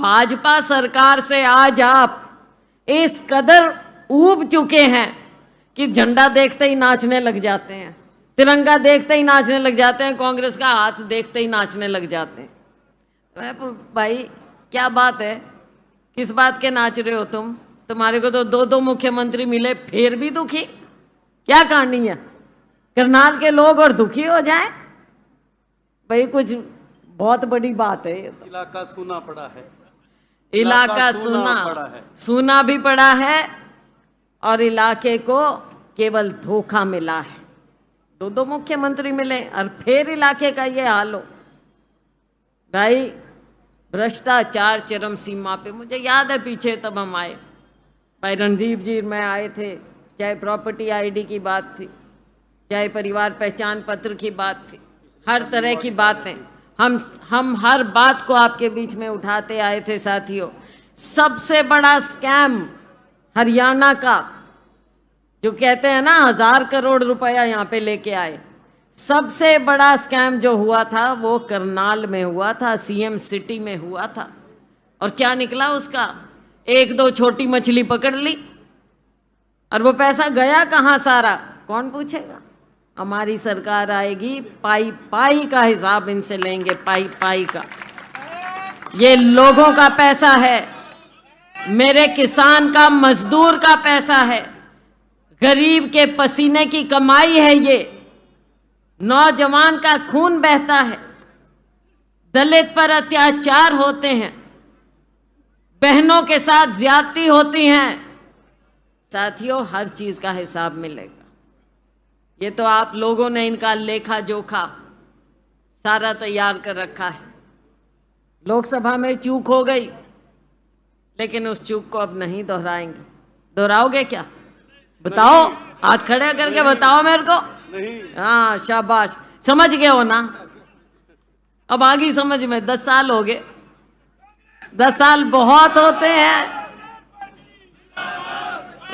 भाजपा सरकार से आज आप इस कदर ऊब चुके हैं कि झंडा देखते ही नाचने लग जाते हैं तिरंगा देखते ही नाचने लग जाते हैं कांग्रेस का हाथ देखते ही नाचने लग जाते हैं तो भाई क्या बात है किस बात के नाच रहे हो तुम तुम्हारे को तो दो दो मुख्यमंत्री मिले फिर भी दुखी क्या कहानी है करनाल के लोग और दुखी हो जाए भाई कुछ बहुत बड़ी बात है तो। इलाका सुना पड़ा है इलाका सूना सुना भी पड़ा है और इलाके को केवल धोखा मिला है दो दो मुख्यमंत्री मिले और फिर इलाके का ये हाल हो भाई भ्रष्टाचार चरम सीमा पे मुझे याद है पीछे तब हम आए भाई रणदीप जी मैं आए थे चाहे प्रॉपर्टी आईडी की बात थी चाहे परिवार पहचान पत्र की बात थी हर तरह की बातें हम हम हर बात को आपके बीच में उठाते आए थे साथियों सबसे बड़ा स्कैम हरियाणा का जो कहते हैं ना हज़ार करोड़ रुपया यहाँ पे लेके आए सबसे बड़ा स्कैम जो हुआ था वो करनाल में हुआ था सीएम सिटी में हुआ था और क्या निकला उसका एक दो छोटी मछली पकड़ ली और वो पैसा गया कहाँ सारा कौन पूछेगा हमारी सरकार आएगी पाई पाई का हिसाब इनसे लेंगे पाई पाई का ये लोगों का पैसा है मेरे किसान का मजदूर का पैसा है गरीब के पसीने की कमाई है ये नौजवान का खून बहता है दलित पर अत्याचार होते हैं बहनों के साथ ज्यादती होती हैं साथियों हर चीज का हिसाब मिलेगा ये तो आप लोगों ने इनका लेखा जोखा सारा तैयार कर रखा है लोकसभा में चूक हो गई लेकिन उस चूक को अब नहीं दोहराएंगे दोहराओगे क्या बताओ हाथ खड़े करके बताओ मेरे को हाँ शाबाश समझ गए हो ना अब आ गई समझ में दस साल हो गए दस साल बहुत होते हैं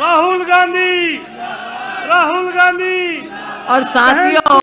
राहुल गांधी राहुल गांधी और साथियों